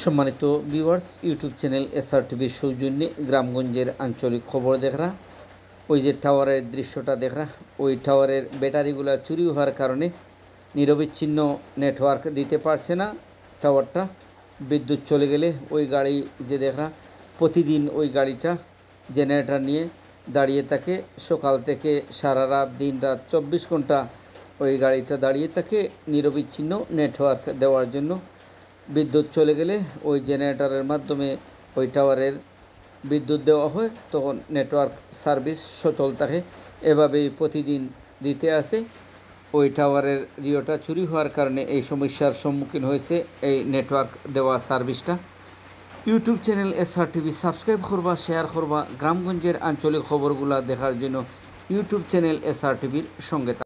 সম্মানিত viewers YouTube channel SR টিভির সৌজন্যে গ্রামগঞ্জের আঞ্চলিক খবর দেখরা ওই যে টাওয়ারের দৃশ্যটা দেখরা ওই টাওয়ারের ব্যাটারিগুলো চুরি হওয়ার কারণে নিরবিচ্ছিন্ন নেটওয়ার্ক দিতে পারছে না টাওয়ারটা বিদ্যুৎ চলে গেলে ওই গাড়ি যে দেখরা প্রতিদিন ওই গাড়িটা জেনারেটার নিয়ে দাঁড়িয়ে থাকে সকাল থেকে সারা রাত দিন রাত চব্বিশ ঘন্টা ওই গাড়িটা দাঁড়িয়ে থাকে নিরবিচ্ছিন্ন নেটওয়ার্ক দেওয়ার জন্য বিদ্যুৎ চলে গেলে ওই জেনারেটরের মাধ্যমে ওই টাওয়ারের বিদ্যুৎ দেওয়া হয় তখন নেটওয়ার্ক সার্ভিস সচল থাকে এভাবেই প্রতিদিন দিতে আসে ওই টাওয়ারের রিওটা চুরি হওয়ার কারণে এই সমস্যার সম্মুখীন হয়েছে এই নেটওয়ার্ক দেওয়া সার্ভিসটা YouTube channel SR TV subscribe করবা শেয়ার করবা গ্রামগঞ্জের আঞ্চলিক খবরগুলো দেখার জন্য ইউটিউব চ্যানেল এসআর টিভির সঙ্গে